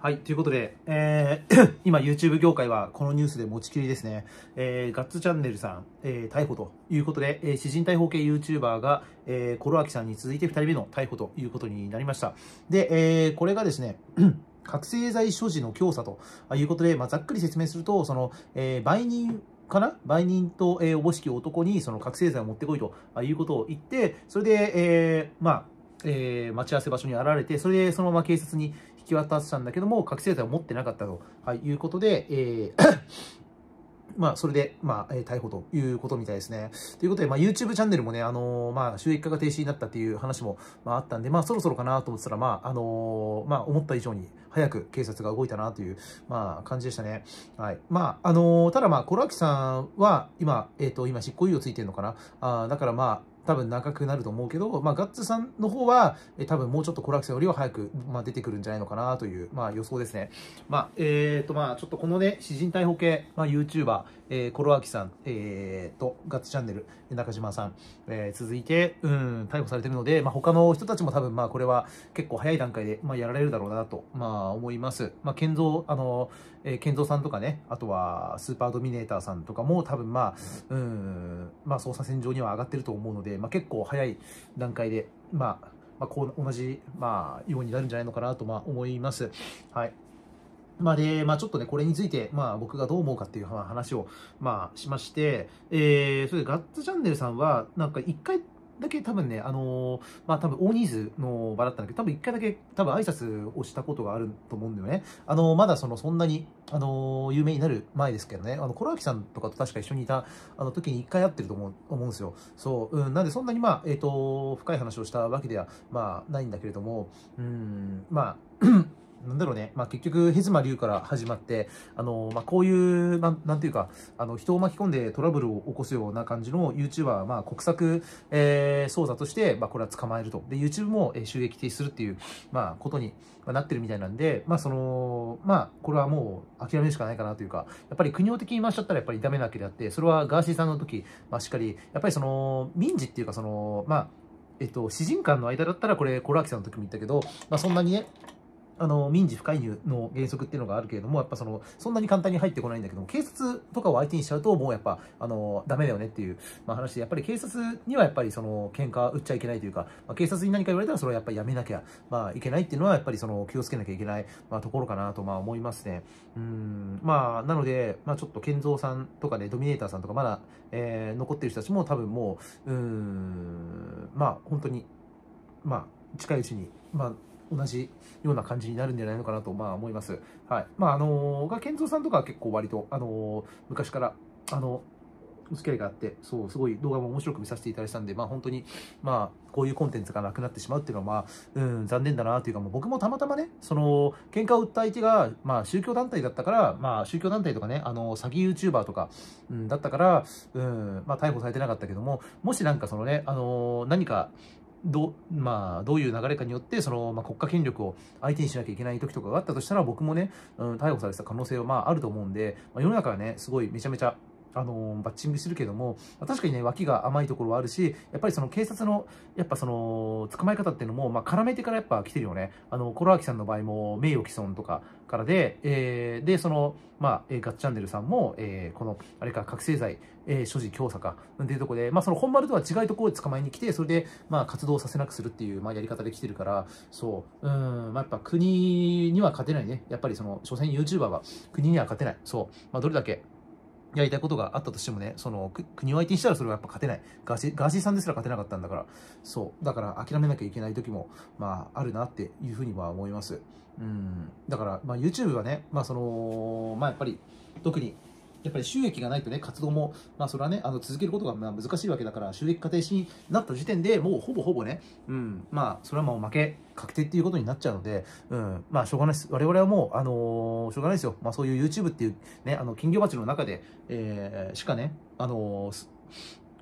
はい、ということで、えー、今 YouTube 業界はこのニュースで持ちきりですね。えー、ガッツチャンネルさん、えー、逮捕ということで、えー、詩人逮捕系 YouTuber が、えー、コロアキさんに続いて2人目の逮捕ということになりました。で、えー、これがですね、覚醒剤所持の強さということで、まあ、ざっくり説明すると、その、えー、売人かな売人と、えー、おぼしき男にその覚醒剤を持ってこいということを言って、それで、えー、まあ、えー、待ち合わせ場所に現れて、それでそのまま警察に、き渡したんだけども、覚醒剤を持ってなかったと、はい、いうことで、えー まあ、それで、まあ、え逮捕ということみたいですね。ということで、まあ、YouTube チャンネルもね、あのー、まあ、収益化が停止になったっていう話も、まあ、あったんで、まあ、そろそろかなと思ってたら、まあ、あのー、まあ、思った以上に早く警察が動いたなという、まあ、感じでしたね。はい。まあ、あのー、ただまあ、コロアキさんは、今、えっ、と、今、執行猶予ついてるのかな。あだからまあ、多分長くなると思うけど、まあ、ガッツさんの方は、え多分もうちょっとコラクセよりは早く、まあ、出てくるんじゃないのかなという、まあ、予想ですね。まあ、えっ、ー、と、まあ、ちょっとこのね、詩人逮捕系、まあ、YouTuber、えー、コロアキさん、えー、と、ガッツチャンネル、中島さん、えー、続いて、うん、逮捕されてるので、まあ、他の人たちも多分、まあ、これは結構早い段階で、まあ、やられるだろうなと、まあ、思います。まあ、健三、あの、えー、健三さんとかね、あとは、スーパードミネーターさんとかも、多分、まあ、うん、まあ、捜査線上には上がってると思うので、まあ、結構早い段階で、まあ、まあ、こう同じ、まあ、ようになるんじゃないのかなと、まあ、思います。はい。まあで、まあちょっとね、これについて、まあ僕がどう思うかっていう話を、まあしまして、えー、それでガッツチャンネルさんは、なんか一回だけ多分ね、あのー、まあ、多分大人数の場だったんだけど、多分一回だけ多分挨拶をしたことがあると思うんだよね。あのー、まだその、そんなに、あのー、有名になる前ですけどね、あの、コロアキさんとかと確か一緒にいた、あの、時に一回会ってると思う、思うんですよ。そう、うん、なんでそんなにまあ、えっ、と、深い話をしたわけでは、まあ、ないんだけれども、うん、まあ、なんだろうね、まあ、結局、ヘズマ竜から始まって、あのまあ、こういう、なんなんていうか、あの人を巻き込んでトラブルを起こすような感じの YouTuber、まあ、国策、えー、捜査として、まあ、これは捕まえると。で、YouTube も収益停止するっていう、まあ、ことになってるみたいなんで、まあ、その、まあ、これはもう諦めるしかないかなというか、やっぱり国を的に回しちゃったらやっぱりダメなわけであって、それはガーシーさんの時、まあ、しっかり、やっぱりその、民事っていうか、その、まあ、えっと、詩人間の間だったら、これ、コラーキさんの時も言ったけど、まあ、そんなにね、あの、民事不介入の原則っていうのがあるけれども、やっぱその、そんなに簡単に入ってこないんだけども、警察とかを相手にしちゃうと、もうやっぱ、あの、ダメだよねっていう、まあ、話で、やっぱり警察にはやっぱりその、喧嘩売っちゃいけないというか、まあ、警察に何か言われたらそれはやっぱりやめなきゃ、まあ、いけないっていうのは、やっぱりその、気をつけなきゃいけない、まあ、ところかなと、まあ、思いますね。うん、まあ、なので、まあ、ちょっと、健三さんとかね、ドミネーターさんとか、まだ、えー、残ってる人たちも多分もう、うん、まあ、本当に、まあ、近いうちに、まあ、同じような感じになるんじゃないのかなと、まあ思います。はい。まあ、あのー、が、健三さんとかは結構割と、あのー、昔から、あのお付き合いがあって、そう、すごい動画も面白く見させていただいたんで、まあ本当に、まあ、こういうコンテンツがなくなってしまうっていうのは、まあ、うん、残念だなというか、もう僕もたまたまね、その、喧嘩を売った相手が、まあ宗教団体だったから、まあ宗教団体とかね、あの、詐欺 YouTuber とか、うん、だったから、うん、まあ逮捕されてなかったけども、もしなんかそのね、あの何か、ど,、まあ、どういう流れかによってその、まあ、国家権力を相手にしなきゃいけない時とかがあったとしたら僕もね、うん、逮捕されてた可能性はまああると思うんで、まあ、世の中はねすごいめちゃめちゃあのバッチングしてるけども、確かにね、脇が甘いところはあるし、やっぱりその警察の、やっぱその、捕まえ方っていうのも、まあ、絡めてからやっぱ来てるよね。あの、コロアキさんの場合も、名誉毀損とかからで、えー、で、その、まあ、えー、ガッチャンネルさんも、えー、この、あれか、覚醒剤、えー、所持、強さか、っんていうとこで、まあ、その本丸とは違いところで捕まえに来て、それで、まあ、活動させなくするっていう、まあ、やり方で来てるから、そう、うん、まあ、やっぱ国には勝てないね。やっぱりその、所詮 YouTuber は国には勝てない。そう、まあ、どれだけ、やりたいことがあったとしてもね、その国を相手にしたらそれはやっぱ勝てない。ガーシー、ガーシーさんですら勝てなかったんだから、そう。だから諦めなきゃいけない時も、まあ、あるなっていうふうには思います。うん。だから、まあ YouTube はね、まあその、まあやっぱり、特にやっぱり収益がないとね、活動も、まあそれはね、あの続けることがまあ難しいわけだから、収益化停止になった時点でもうほぼほぼね、うん、まあそれはもう負け確定っていうことになっちゃうので、うん、まあしょうがないです。我々はもう、あのー、しょうがないですよ。まあそういう YouTube っていうね、あの金魚鉢の中で、えー、しかね、あのー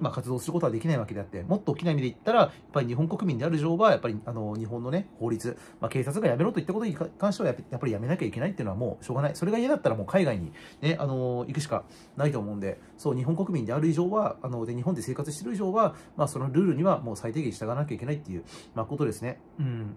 まあ、活動することはできないわけであって、もっと大きな意味で言ったら、やっぱり日本国民である以上は、やっぱりあの日本のね、法律、まあ、警察がやめろといったことに関してはや、やっぱりやめなきゃいけないっていうのはもうしょうがない。それが嫌だったらもう海外にね、あの、行くしかないと思うんで、そう、日本国民である以上は、あの、で、日本で生活してる以上は、まあ、そのルールにはもう最低限従わなきゃいけないっていう、まあ、ことですね。うん。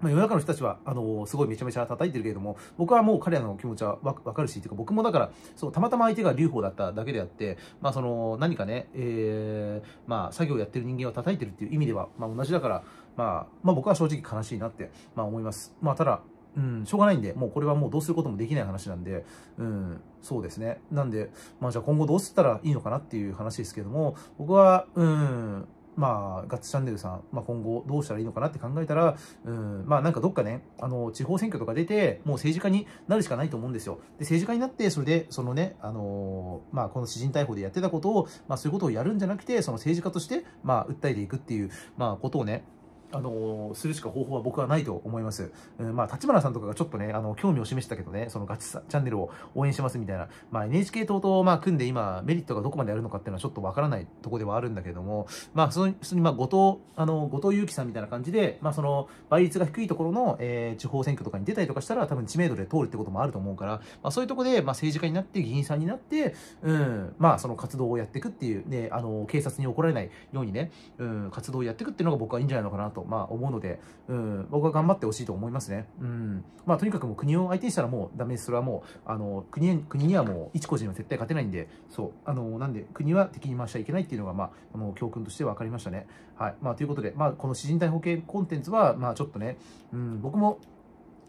まあ、世の中の人たちは、あのすごいめちゃめちゃ叩いてるけれども、僕はもう彼らの気持ちはわかるし、ていうか僕もだから、そう、たまたま相手が留保だっただけであって、まあその、何かね、えー、まあ作業をやってる人間を叩いてるっていう意味では、まあ同じだから、まあ、まあ僕は正直悲しいなって、まあ思います。まあただ、うん、しょうがないんで、もうこれはもうどうすることもできない話なんで、うん、そうですね。なんで、まあじゃあ今後どうしたらいいのかなっていう話ですけども、僕は、うん、まあ、ガッツチャンネルさん、まあ、今後どうしたらいいのかなって考えたら、うん、まあなんかどっかね、あの、地方選挙とか出て、もう政治家になるしかないと思うんですよ。で、政治家になって、それで、そのね、あのー、まあこの私人逮捕でやってたことを、まあそういうことをやるんじゃなくて、その政治家として、まあ訴えていくっていう、まあことをね、あのするしか方法は僕はないと思います。うん、まあ、立花さんとかがちょっとね、あの、興味を示したけどね、そのガチチャンネルを応援しますみたいな、まあ、NHK 党と、まあ、組んで今、メリットがどこまでやるのかっていうのはちょっとわからないとこではあるんだけれども、まあ、その、普通に、まあ、後藤、あの、後藤祐樹さんみたいな感じで、まあ、その、倍率が低いところの、えー、地方選挙とかに出たりとかしたら、多分知名度で通るってこともあると思うから、まあ、そういうとこで、まあ、政治家になって、議員さんになって、うん、まあ、その活動をやっていくっていう、ね、あの、警察に怒られないようにね、うん、活動をやっていくっていうのが僕はいいんじゃないのかなとと、まあ、思うので、うん、僕は頑張ってほしいと思いますね。うん。まあ、とにかくもう国を相手にしたらもうダメです。それはもう、あの、国、国にはもう一個人は絶対勝てないんで、そう、あの、なんで、国は敵に回しちゃいけないっていうのが、まあ、あの、教訓として分かりましたね。はい。まあ、ということで、まあ、この詩人逮捕系コンテンツは、まあ、ちょっとね、うん、僕も、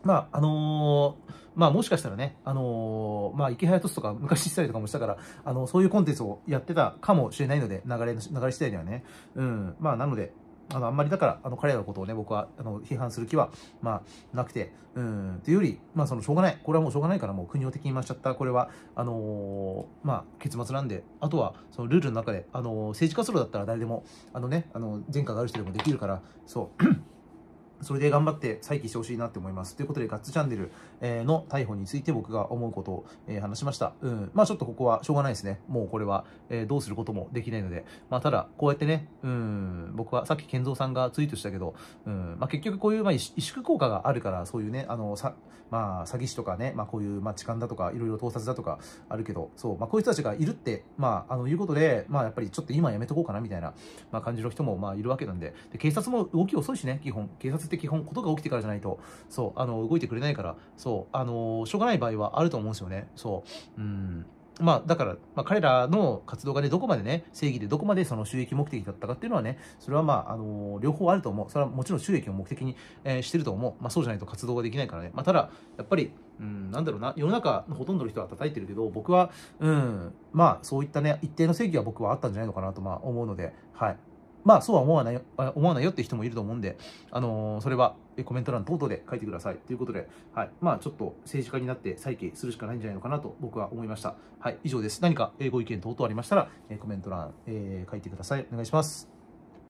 まあ、あのー、まあ、もしかしたらね、あのー、まあ、池早とすとか昔したりとかもしたから、あのそういうコンテンツをやってたかもしれないので、流れ、流れ次第ではね。うん、まあ、なので、あの、あんまりだから、あの、彼らのことをね、僕は、あの、批判する気は、まあ、なくて、うん、というより、まあ、その、しょうがない。これはもうしょうがないから、もう、国を敵に回しちゃった。これは、あのー、まあ、結末なんで、あとは、その、ルールの中で、あのー、政治活動だったら誰でも、あのね、あの、前科がある人でもできるから、そう。それで頑張って再起してほしいなって思います。ということで、ガッツチャンネルの逮捕について僕が思うことを話しました。うん。まあちょっとここはしょうがないですね。もうこれはどうすることもできないので。まあただ、こうやってね、うん、僕はさっき健三さんがツイートしたけど、うん、まあ結局こういうまあ萎縮効果があるから、そういうね、あの、さまあ詐欺師とかね、まあこういうまあ痴漢だとか、いろいろ盗撮だとかあるけど、そう、まあこういう人たちがいるって、まああの、いうことで、まあやっぱりちょっと今やめとこうかなみたいな、まあ感じの人もまあいるわけなんで、で警察も動き遅いしね、基本。警察って基本ことが起きてからじゃないと、そう、あの、動いてくれないから、そう、あの、しょうがない場合はあると思うんですよね。そう、うん。まあ、だから、まあ、彼らの活動がね、どこまでね、正義でどこまでその収益目的だったかっていうのはね、それはまあ、あのー、両方あると思う。それはもちろん収益を目的に、えー、してると思う。まあ、そうじゃないと活動ができないからね。まあ、ただ、やっぱり、うん、なんだろうな、世の中のほとんどの人は叩いてるけど、僕は、うん、まあ、そういったね、一定の正義は僕はあったんじゃないのかなと、まあ、思うので、はい。まあそうは思わないよ、思わないよって人もいると思うんで、あのー、それはコメント欄等々で書いてください。ということで、はい。まあちょっと政治家になって再起するしかないんじゃないのかなと僕は思いました。はい。以上です。何かご意見等々ありましたら、コメント欄、えー、書いてください。お願いします。